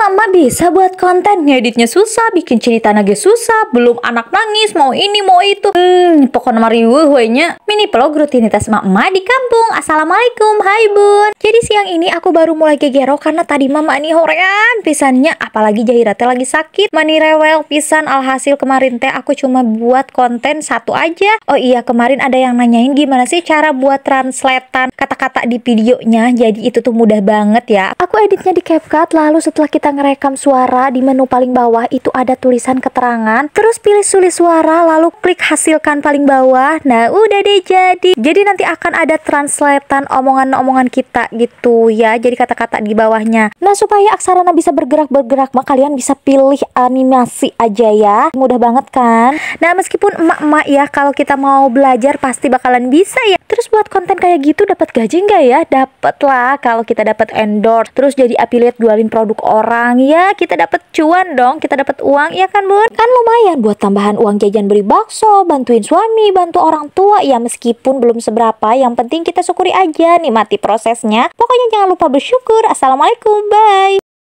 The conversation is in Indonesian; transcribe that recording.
mama bisa buat konten ngeditnya susah bikin cerita nage susah belum anak nangis mau ini mau itu hmm pokoknya mariwu wehnya mini vlog rutinitas mama di kampung assalamualaikum hai bun jadi siang ini aku baru mulai gegero karena tadi mama nih horean pisannya apalagi jahiratnya lagi sakit mani rewel pisan alhasil kemarin teh aku cuma buat konten satu aja oh iya kemarin ada yang nanyain gimana sih cara buat transletan kata-kata di videonya jadi itu tuh mudah banget ya aku editnya di CapCut lalu setelah kita ngerekam suara di menu paling bawah itu ada tulisan keterangan terus pilih sulit suara lalu klik hasilkan paling bawah nah udah deh jadi jadi nanti akan ada translatean omongan-omongan kita gitu ya jadi kata-kata di bawahnya nah supaya aksarana bisa bergerak-bergerak mah kalian bisa pilih animasi aja ya mudah banget kan nah meskipun emak-emak ya kalau kita mau belajar pasti bakalan bisa ya terus buat konten kayak gitu dapat gaji nggak ya dapat lah kalau kita dapat endorse terus jadi affiliate jualin produk orang orang ya kita dapat cuan dong kita dapat uang ya kan bun kan lumayan buat tambahan uang jajan beli bakso bantuin suami bantu orang tua ya meskipun belum seberapa yang penting kita syukuri aja nih mati prosesnya pokoknya jangan lupa bersyukur assalamualaikum bye